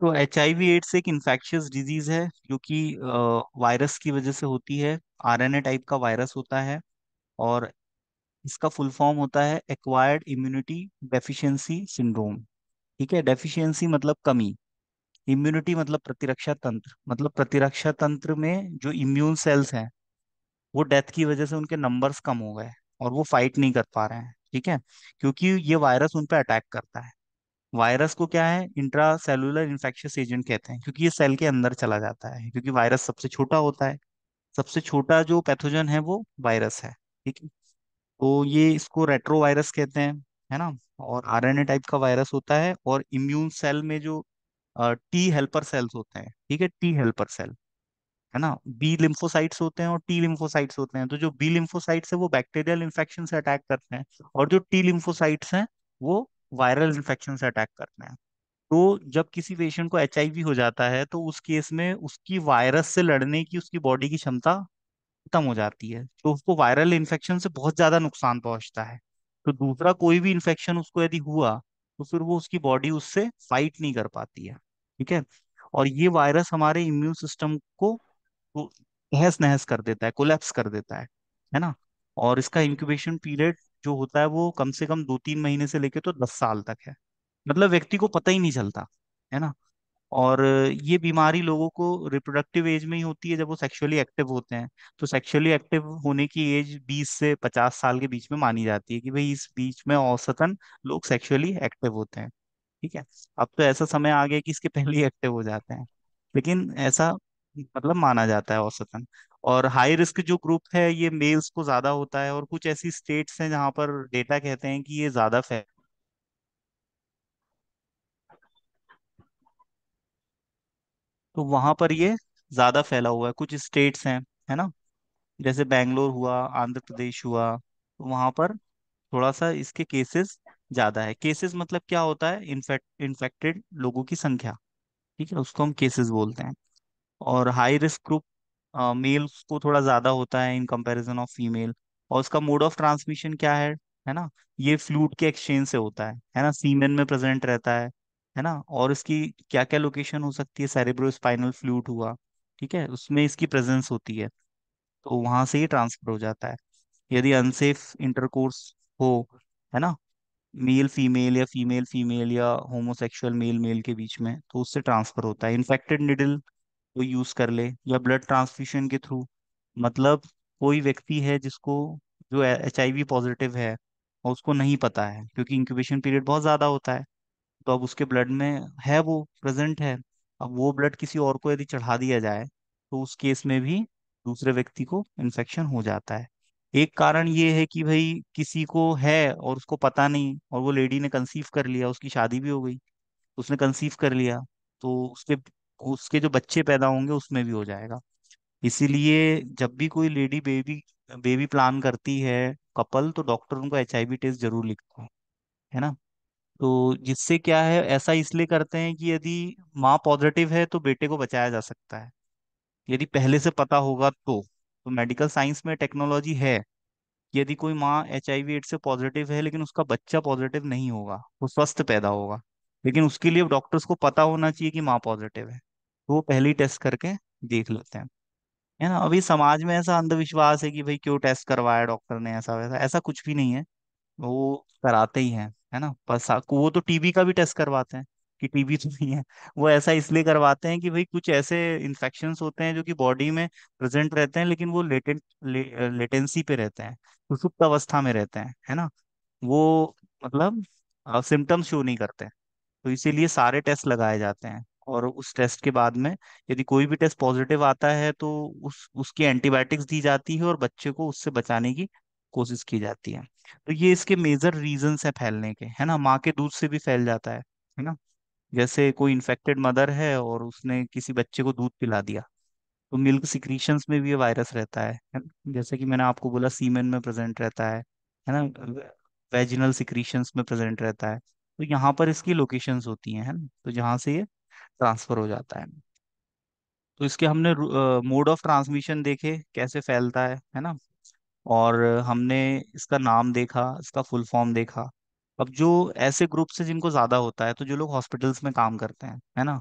तो H I V AIDS एक infectious disease है जो कि वायरस की वजह से होती है आर एन ए टाइप का वायरस होता है और इसका फुल फॉर्म होता है एक्वायर्ड इम्यूनिटी डेफिशिएंसी सिंड्रोम ठीक है डेफिशिएंसी मतलब कमी इम्यूनिटी मतलब प्रतिरक्षा तंत्र मतलब प्रतिरक्षा तंत्र में जो इम्यून सेल्स हैं वो डेथ की वजह से उनके नंबर्स कम हो गए और वो फाइट नहीं कर पा रहे हैं ठीक है क्योंकि ये वायरस उन पर अटैक करता है वायरस को क्या है इंट्रा सेलुलर इन्फेक्शस एजेंट कहते हैं क्योंकि ये सेल के अंदर चला जाता है क्योंकि वायरस सबसे छोटा होता है सबसे छोटा जो पैथोजन है वो वायरस है ठीक है तो ये इसको रेट्रो वायरस कहते हैं है ना और आरएनए टाइप का वायरस होता है और इम्यून सेल में जो टी हेल्पर सेल्स होते हैं ठीक है टी हेल्पर सेल है ना बी लिम्फोसाइट्स होते हैं और टी लिम्फोसाइट्स होते हैं तो जो बी लिम्फोसाइट्स है वो बैक्टीरियल इन्फेक्शन से अटैक करते हैं और जो टी लिम्फोसाइट्स हैं वो वायरल इन्फेक्शन से अटैक करते हैं तो जब किसी पेशेंट को एच हो जाता है तो उस केस में उसकी वायरस से लड़ने की उसकी बॉडी की क्षमता खत्म हो जाती है तो उसको वायरल इन्फेक्शन से बहुत ज्यादा नुकसान पहुंचता है तो दूसरा कोई भी इन्फेक्शन उसको यदि हुआ तो फिर वो उसकी बॉडी उससे फाइट नहीं कर पाती है ठीक है और ये वायरस हमारे इम्यून सिस्टम को तहस नहस कर देता है कोलेप्स कर देता है है ना और इसका इंक्यूबेशन पीरियड जो होता है वो कम से कम दो तीन महीने से लेके तो दस साल तक है मतलब व्यक्ति को पता ही नहीं चलता है ना और ये बीमारी लोगों को रिप्रोडक्टिव एज में ही होती है जब वो सेक्सुअली एक्टिव होते हैं तो सेक्सुअली एक्टिव होने की एज 20 से 50 साल के बीच में मानी जाती है कि भाई इस बीच में औसतन लोग सेक्सुअली एक्टिव होते हैं ठीक है अब तो ऐसा समय आ गया कि इसके पहले ही एक्टिव हो जाते हैं लेकिन ऐसा मतलब माना जाता है औसतन और हाई रिस्क जो ग्रुप है ये मेल्स को ज्यादा होता है और कुछ ऐसी स्टेट्स हैं जहां पर डेटा कहते हैं कि ये ज्यादा फैल तो वहां पर ये ज्यादा फैला हुआ है कुछ स्टेट्स हैं है ना जैसे बैंगलोर हुआ आंध्र प्रदेश हुआ तो वहां पर थोड़ा सा इसके केसेस ज्यादा है केसेस मतलब क्या होता है इन्फेक्टेड लोगों की संख्या ठीक है उसको हम केसेस बोलते हैं और हाई रिस्क ग्रुप मेल्स को थोड़ा ज्यादा होता है इन कंपैरिजन ऑफ फीमेल और उसका मोड ऑफ ट्रांसमिशन क्या है है ना ये फ्लूड के एक्सचेंज से होता है है ना सीमेन में प्रेजेंट रहता है है ना और इसकी क्या क्या लोकेशन हो सकती है सेरेब्रोस्पाइनल फ्लूड हुआ ठीक है उसमें इसकी प्रेजेंस होती है तो वहां से ही ट्रांसफर हो जाता है यदि अनसेफ इंटरकोर्स हो है ना मेल फीमेल या फीमेल फीमेल या होमोसेक्सुअल मेल मेल के बीच में तो उससे ट्रांसफर होता है इन्फेक्टेड निडल वो यूज कर ले या ब्लड ट्रांसफ्यूशन के थ्रू मतलब कोई व्यक्ति है जिसको जो एच आई वी पॉजिटिव है और उसको नहीं पता है क्योंकि इंक्यूबेशन पीरियड बहुत ज़्यादा होता है तो अब उसके ब्लड में है वो प्रेजेंट है अब वो ब्लड किसी और को यदि चढ़ा दिया जाए तो उस केस में भी दूसरे व्यक्ति को इन्फेक्शन हो जाता है एक कारण ये है कि भाई किसी को है और उसको पता नहीं और वो लेडी ने कंसीव कर लिया उसकी शादी भी हो गई उसने कंसीव कर लिया तो उसके उसके जो बच्चे पैदा होंगे उसमें भी हो जाएगा इसीलिए जब भी कोई लेडी बेबी बेबी प्लान करती है कपल तो डॉक्टर उनको एच टेस्ट जरूर लिखता है है ना तो जिससे क्या है ऐसा इसलिए करते हैं कि यदि माँ पॉजिटिव है तो बेटे को बचाया जा सकता है यदि पहले से पता होगा तो तो मेडिकल साइंस में टेक्नोलॉजी है यदि कोई माँ एच आई वी से पॉजिटिव है लेकिन उसका बच्चा पॉजिटिव नहीं होगा वो स्वस्थ पैदा होगा लेकिन उसके लिए डॉक्टर्स को पता होना चाहिए कि माँ पॉजिटिव है तो वो पहले ही टेस्ट करके देख लेते हैं है ना अभी समाज में ऐसा अंधविश्वास है कि भाई क्यों टेस्ट करवाया डॉक्टर ने ऐसा वैसा ऐसा कुछ भी नहीं है वो कराते ही हैं है ना बस वो तो टीबी का भी टेस्ट करवाते हैं कि टीबी तो नहीं है वो ऐसा इसलिए करवाते हैं कि भाई कुछ ऐसे इन्फेक्शन होते हैं जो कि बॉडी में प्रेजेंट रहते हैं लेकिन वो लेटेंट ले, लेटेंसी पे रहते हैं सुसुप्त अवस्था में रहते हैं है ना वो मतलब सिम्टम्स शो नहीं करते तो इसीलिए सारे टेस्ट लगाए जाते हैं और उस टेस्ट के बाद में यदि कोई भी टेस्ट पॉजिटिव आता है तो उस उसकी एंटीबायोटिक्स दी जाती है और बच्चे को उससे बचाने की कोशिश की जाती है तो ये इसके मेजर रीजन हैं फैलने के है ना माँ के दूध से भी फैल जाता है है ना जैसे कोई इन्फेक्टेड मदर है और उसने किसी बच्चे को दूध पिला दिया तो मिल्क सिक्रीशंस में भी ये वायरस रहता है, है जैसे कि मैंने आपको बोला सीमेन में प्रेजेंट रहता है है ना वेजिनल सिक्रीशंस में प्रेजेंट रहता है तो यहाँ पर इसकी लोकेशंस होती हैं है ना तो जहाँ से ये ट्रांसफर हो जाता है तो इसके हमने मोड ऑफ ट्रांसमिशन देखे कैसे फैलता है है ना और हमने इसका नाम देखा इसका फुल फॉर्म देखा अब जो ऐसे ग्रुप से जिनको ज़्यादा होता है तो जो लोग हॉस्पिटल्स में काम करते हैं है ना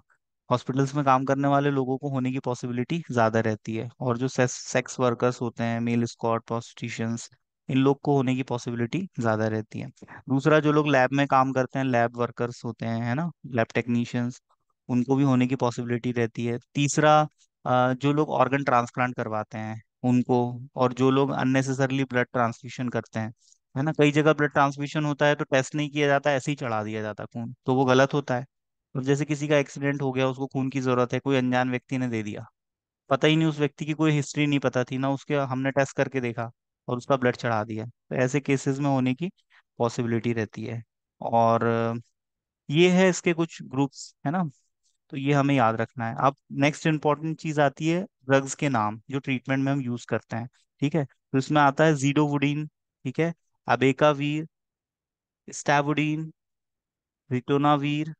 हॉस्पिटल्स में काम करने वाले लोगों को होने की पॉसिबिलिटी ज़्यादा रहती है और जो सेक्स वर्कर्स होते हैं मेल स्कॉट पॉस्टिशियंस इन लोग को होने की पॉसिबिलिटी ज़्यादा रहती है दूसरा जो लोग लैब में काम करते हैं लैब वर्कर्स होते हैं है ना लैब टेक्नीशियंस उनको भी होने की पॉसिबिलिटी रहती है तीसरा जो लोग ऑर्गन ट्रांसप्लांट करवाते हैं उनको और जो लोग अननेसेसरली ब्लड ट्रांसफ्यूशन करते हैं है ना कई जगह ब्लड ट्रांसफ्यूशन होता है तो टेस्ट नहीं किया जाता ऐसे ही चढ़ा दिया जाता खून तो वो गलत होता है और जैसे किसी का एक्सीडेंट हो गया उसको खून की जरूरत है कोई अनजान व्यक्ति ने दे दिया पता ही नहीं उस व्यक्ति की कोई हिस्ट्री नहीं पता थी ना उसके हमने टेस्ट करके देखा और उसका ब्लड चढ़ा दिया तो ऐसे केसेस में होने की पॉसिबिलिटी रहती है और ये है इसके कुछ ग्रुप्स है ना तो ये हमें याद रखना है अब नेक्स्ट इंपॉर्टेंट चीज आती है ड्रग्स के नाम जो ट्रीटमेंट में हम यूज करते हैं ठीक है तो इसमें आता है जीडोवुडीन ठीक है अबेकावीर स्टैबुडीन रिटोनावीर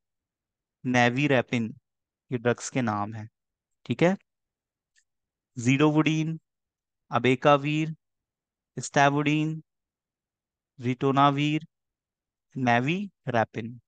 नेवीरेपिन ये ड्रग्स के नाम है ठीक है जीडोवुडीन अबेकावीर स्टैबुडीन रिटोनावीर नेवी रैपिन